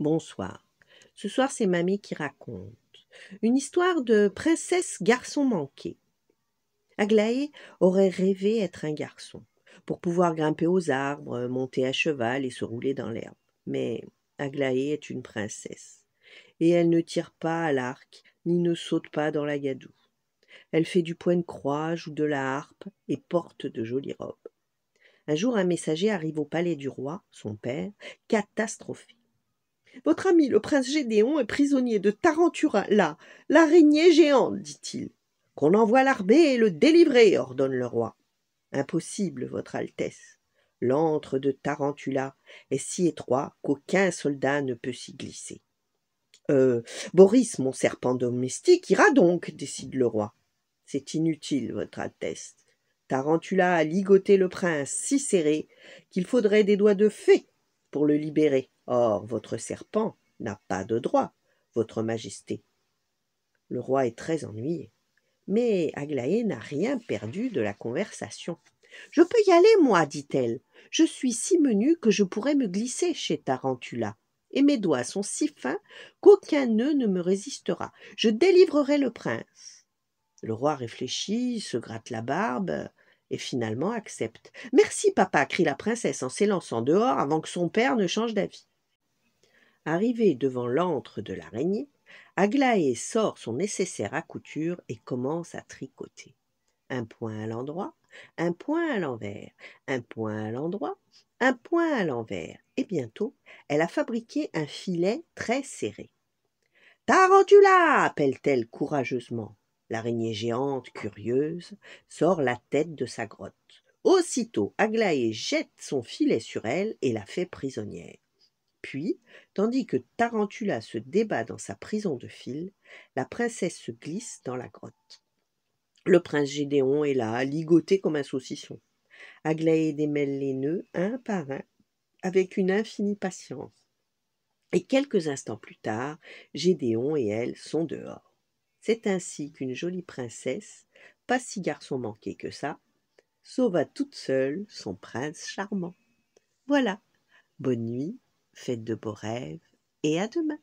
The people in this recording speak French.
Bonsoir. Ce soir, c'est mamie qui raconte. Une histoire de princesse garçon manqué. Aglaé aurait rêvé être un garçon, pour pouvoir grimper aux arbres, monter à cheval et se rouler dans l'herbe. Mais Aglaé est une princesse, et elle ne tire pas à l'arc, ni ne saute pas dans la gadoue. Elle fait du point de croix, joue de la harpe et porte de jolies robes. Un jour, un messager arrive au palais du roi, son père, catastrophique. Votre ami le prince Gédéon est prisonnier de Tarantula, là, l'araignée géante, dit-il. Qu'on envoie l'armée et le délivrer, ordonne le roi. Impossible, Votre Altesse. L'antre de Tarantula est si étroit qu'aucun soldat ne peut s'y glisser. Euh, Boris, mon serpent domestique, ira donc, décide le roi. C'est inutile, Votre Altesse. Tarantula a ligoté le prince si serré qu'il faudrait des doigts de fée pour le libérer. Or, votre serpent n'a pas de droit, votre majesté. Le roi est très ennuyé. Mais Aglaé n'a rien perdu de la conversation. Je peux y aller, moi, dit-elle. Je suis si menue que je pourrais me glisser chez Tarantula. Et mes doigts sont si fins qu'aucun nœud ne me résistera. Je délivrerai le prince. Le roi réfléchit, se gratte la barbe et finalement accepte. Merci, papa, crie la princesse en s'élançant dehors avant que son père ne change d'avis. Arrivée devant l'antre de l'araignée, Aglaé sort son nécessaire à couture et commence à tricoter. Un point à l'endroit, un point à l'envers, un point à l'endroit, un point à l'envers, et bientôt elle a fabriqué un filet très serré. Tarantula appelle-t-elle courageusement. L'araignée géante, curieuse, sort la tête de sa grotte. Aussitôt, Aglaé jette son filet sur elle et la fait prisonnière. Puis, tandis que Tarantula se débat dans sa prison de fil, la princesse se glisse dans la grotte. Le prince Gédéon est là, ligoté comme un saucisson. Aglaé démêle les nœuds un par un avec une infinie patience. Et quelques instants plus tard, Gédéon et elle sont dehors. C'est ainsi qu'une jolie princesse, pas si garçon manqué que ça, sauva toute seule son prince charmant. Voilà. Bonne nuit, faites de beaux rêves, et à demain.